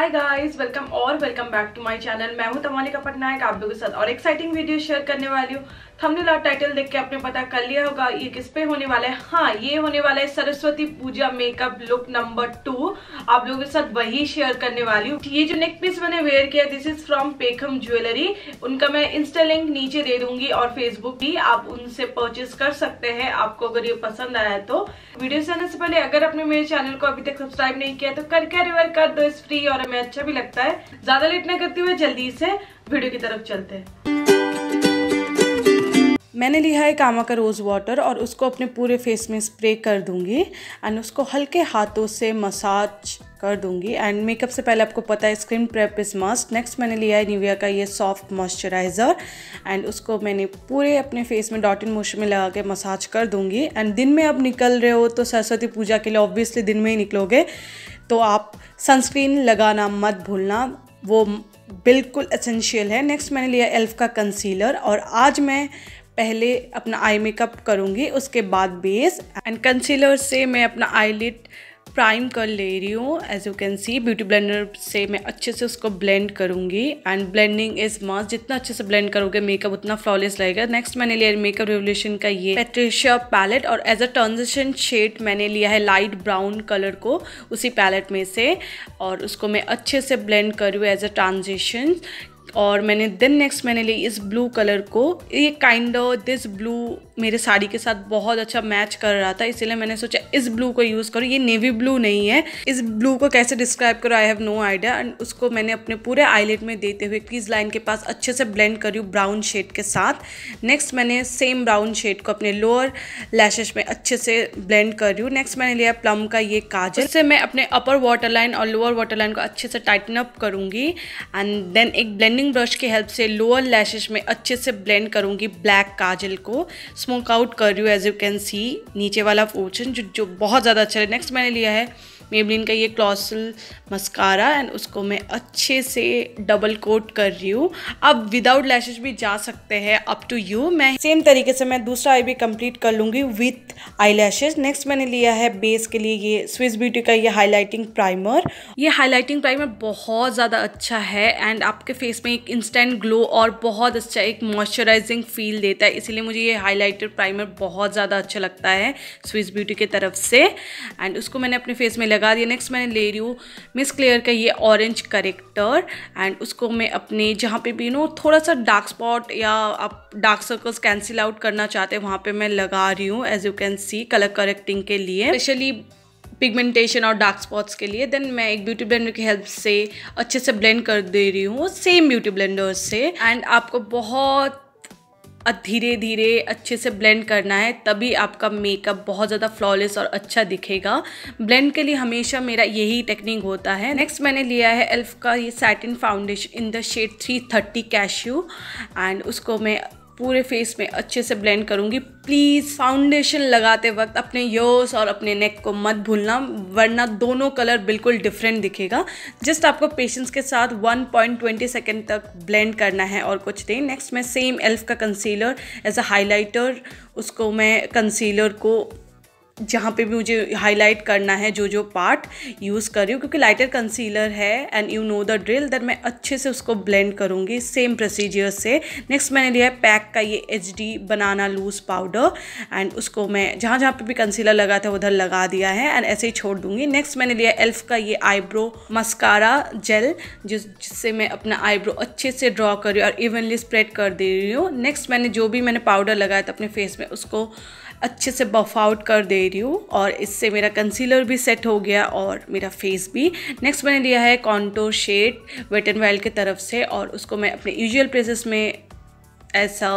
हाय guys welcome और welcome back to my channel मैं हूं तमालिका पटनायक आप लोगों के साथ और एक्साइटिंग वीडियो शेयर करने वाली हूं थंबनेल और टाइटल देख के आपने पता कर लिया होगा ये किस पे होने वाला है हाँ ये होने वाला है Saraswati Puja makeup look number two आप लोगों के साथ वही शेयर करने वाली हूँ ये जो नेक पीस मैंने वेयर किया this is from Pekham jewellery उनका मैं इंस्टा लिंक नीचे दे दूंगी और फेसबुक भी आप उनसे परचेस कर सकते हैं आपको अगर ये पसंद आया तो वीडियो से आने से पहले अगर आपने मेरे चैनल को अभी तक सब्सक्राइब नहीं किया तो करके रिवर कर दो इस फ्री और हमें अच्छा भी लगता है ज्यादा लेट ना करते हुए जल्दी से वीडियो की तरफ चलते हैं मैंने लिया है कामा का रोज़ वाटर और उसको अपने पूरे फेस में स्प्रे कर दूंगी एंड उसको हल्के हाथों से मसाज कर दूंगी एंड मेकअप से पहले आपको पता है screen prep is must next मैंने लिया है निविया का ये सॉफ्ट मॉइस्चराइज़र एंड उसको मैंने पूरे अपने फेस में डॉट इन मोशन में लगा के मसाज कर दूंगी एंड दिन में अब निकल रहे हो तो सरस्वती पूजा के लिए ऑब्वियसली दिन में ही निकलोगे तो आप सनस्क्रीन लगाना मत भूलना वो बिल्कुल असेंशियल है नेक्स्ट मैंने लिया एल्फ़ का कंसीलर और आज मैं पहले अपना आई मेकअप करूँगी उसके बाद बेस एंड कंसीलर से मैं अपना आई लिट प्राइम कर ले रही हूँ as you can see beauty blender से मैं अच्छे से उसको ब्लेंड करूँगी एंड ब्लेंडिंग इज मस्ट जितना अच्छे से ब्लेंड करोगे मेकअप उतना फ्लॉलेस रहेगा नेक्स्ट मैंने लिया मेकअप रेवल्यूशन का ये पेट्रेशिया पैलेट और एज अ ट्रांजिशन शेड मैंने लिया है लाइट ब्राउन कलर को उसी पैलेट में से और उसको मैं अच्छे से ब्लेंड करूँ एज अ ट्रांजिशन और मैंने देन नेक्स्ट मैंने ली इस ब्लू कलर को ये काइंड ऑफ दिस ब्लू मेरे साड़ी के साथ बहुत अच्छा मैच कर रहा था इसीलिए मैंने सोचा इस ब्लू को यूज़ करूँ ये नेवी ब्लू नहीं है इस ब्लू को कैसे डिस्क्राइब करो I have no idea and उसको मैंने अपने पूरे आईलेट में देते हुए क्रीज लाइन के पास अच्छे से ब्लेंड करी ब्राउन शेड के साथ नेक्स्ट मैंने सेम ब्राउन शेड को अपने लोअर लैशेज में अच्छे से ब्लेंड कर रही हूँ नेक्स्ट मैंने लिया प्लम का ये काजल से मैं अपने अपर वाटर लाइन और लोअर वाटर लाइन को अच्छे से टाइटन अप करूँगी एंड देन एक ब्लेंडिंग ब्रश की हेल्प से लोअर लैशेज में अच्छे से ब्लेंड करूँगी ब्लैक काजल को स्मोक आउट कर रही हूँ एज यू कैन सी नीचे वाला पोर्शन जो जो बहुत ज़्यादा अच्छा है नेक्स्ट मैंने लिया है मेबलिन का ये क्लॉसल मस्कारा एंड उसको मैं अच्छे से डबल कोट कर रही हूँ अब विदाउट लैशेज भी जा सकते हैं अप टू यू मैं सेम तरीके से मैं दूसरा आई भी कंप्लीट कर लूँगी विथ आई लैशेज नेक्स्ट मैंने लिया है बेस के लिए ये स्विस ब्यूटी का ये हाईलाइटिंग प्राइमर ये हाईलाइटिंग प्राइमर बहुत ज़्यादा अच्छा है एंड आपके फेस में एक इंस्टेंट ग्लो और बहुत अच्छा एक मॉइस्चराइजिंग फील देता है इसीलिए मुझे ये हाईलाइटर प्राइमर बहुत ज़्यादा अच्छा लगता है स्विस ब्यूटी की तरफ से एंड उसको मैंने अपने फेस में लगा लगा दिया नेक्स्ट मैंने ले रही हूँ मिस क्लियर का ये ऑरेंज करेक्टर एंड उसको मैं अपने जहाँ पे भी नो थोड़ा सा डार्क स्पॉट या आप डार्क सर्कल्स कैंसिल आउट करना चाहते हैं वहाँ पे मैं लगा रही हूँ as you can see colour correcting के लिए स्पेशली पिगमेंटेशन और डार्क स्पॉट्स के लिए देन मैं एक ब्यूटी ब्लेंडर की हेल्प से अच्छे से ब्लेंड कर दे रही हूँ सेम ब्यूटी ब्लेंडर से एंड आपको बहुत और धीरे धीरे अच्छे से ब्लेंड करना है तभी आपका मेकअप बहुत ज़्यादा फ्लॉलेस और अच्छा दिखेगा ब्लेंड के लिए हमेशा मेरा यही टेक्निक होता है नेक्स्ट मैंने लिया है एल्फ e का ये satin foundation in the shade 330 cashew and उसको मैं पूरे फेस में अच्छे से ब्लेंड करूँगी प्लीज़ फाउंडेशन लगाते वक्त अपने ईयर्स और अपने नेक को मत भूलना वरना दोनों कलर बिल्कुल डिफरेंट दिखेगा जस्ट आपको पेशेंस के साथ 1.20 सेकेंड तक ब्लेंड करना है और कुछ नहीं नेक्स्ट मैं सेम एल्फ का कंसीलर एज अ हाईलाइटर उसको मैं कंसीलर को जहाँ पे भी मुझे हाईलाइट करना है जो जो पार्ट यूज़ कर रही हूँ क्योंकि लाइटर कंसीलर है and you know the drill that मैं अच्छे से उसको ब्लेंड करूँगी सेम प्रोसीजर से नेक्स्ट मैंने लिया है पैक का ये H D banana loose powder and उसको मैं जहाँ जहाँ पे भी कंसीलर लगा था उधर लगा दिया है एंड ऐसे ही छोड़ दूँगी नेक्स्ट मैंने लिया एल्फ का ये आईब्रो मस्कारा जेल जिस जिससे मैं अपना आईब्रो अच्छे से ड्रॉ कर रही हूँ और इवनली स्प्रेड कर दे रही हूँ नेक्स्ट मैंने जो भी मैंने पाउडर लगाया था अपने फेस में उसको अच्छे से बफ आउट कर दे रही हूँ और इससे मेरा कंसीलर भी सेट हो गया और मेरा फेस भी नेक्स्ट मैंने लिया है contour shade wet and wild की तरफ से और उसको मैं अपने यूजुअल प्लेसेस में ऐसा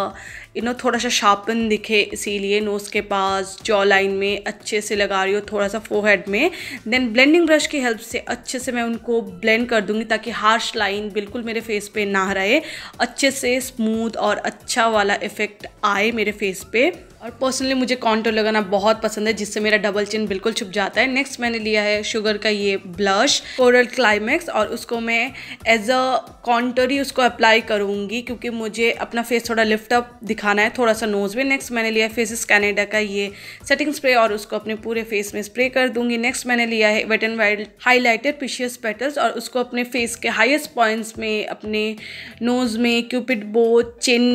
यू नो थोड़ा सा शार्पन दिखे इसीलिए नोज़ के पास जॉ लाइन में अच्छे से लगा रही हो थोड़ा सा फोरहेड में देन ब्लेंडिंग ब्रश की हेल्प से अच्छे से मैं उनको ब्लेंड कर दूंगी ताकि हार्श लाइन बिल्कुल मेरे फेस पे ना रहे अच्छे से स्मूथ और अच्छा वाला इफ़ेक्ट आए मेरे फेस पे और पर्सनली मुझे कॉन्टोर लगाना बहुत पसंद है जिससे मेरा डबल चिन बिल्कुल छुप जाता है नेक्स्ट मैंने लिया है शुगर का ये ब्लश कोरल क्लाइमैक्स और उसको मैं एज अ कॉन्टोर ही उसको अप्लाई करूँगी क्योंकि मुझे अपना फेस थोड़ा लिफ्टअप दिखा दिखाना है थोड़ा सा नोज़ में नेक्स्ट मैंने लिया है फेसिस कैनेडा का ये सेटिंग स्प्रे और उसको अपने पूरे फेस में स्प्रे कर दूंगी नेक्स्ट मैंने लिया है wet and wild highlighter precious petals और उसको अपने फेस के हाइस्ट पॉइंट्स में अपने नोज़ में क्यूपिड बो चिन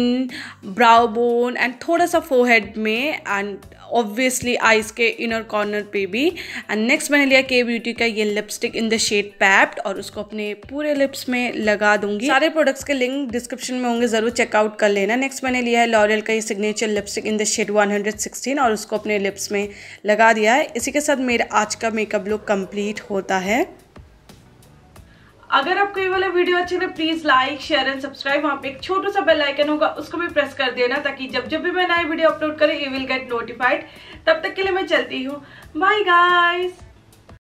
ब्राउ बोन एंड थोड़ा सा फोहेड में एंड ऑब्वियसली आइज़ के इनर कॉर्नर पे भी एंड नेक्स्ट मैंने लिया के ब्यूटी का ये lipstick in the shade papped और उसको अपने पूरे लिप्स में लगा दूंगी सारे प्रोडक्ट्स के लिंक डिस्क्रिप्शन में होंगे ज़रूर चेकआउट कर लेना नेक्स्ट मैंने लिया है लॉरियल का ये signature lipstick in the shade 116 और उसको अपने लिप्स में लगा दिया है इसी के साथ मेरा आज का मेकअप लुक कंप्लीट होता है अगर आपको ये वाला वीडियो अच्छा लगे please like share and subscribe वहाँ पे एक छोटा सा बेल आइकन होगा उसको भी प्रेस कर देना ताकि जब जब भी मैं नया वीडियो अपलोड करें यू विल गेट नोटिफाइड तब तक के लिए मैं चलती हूँ बाय गाइज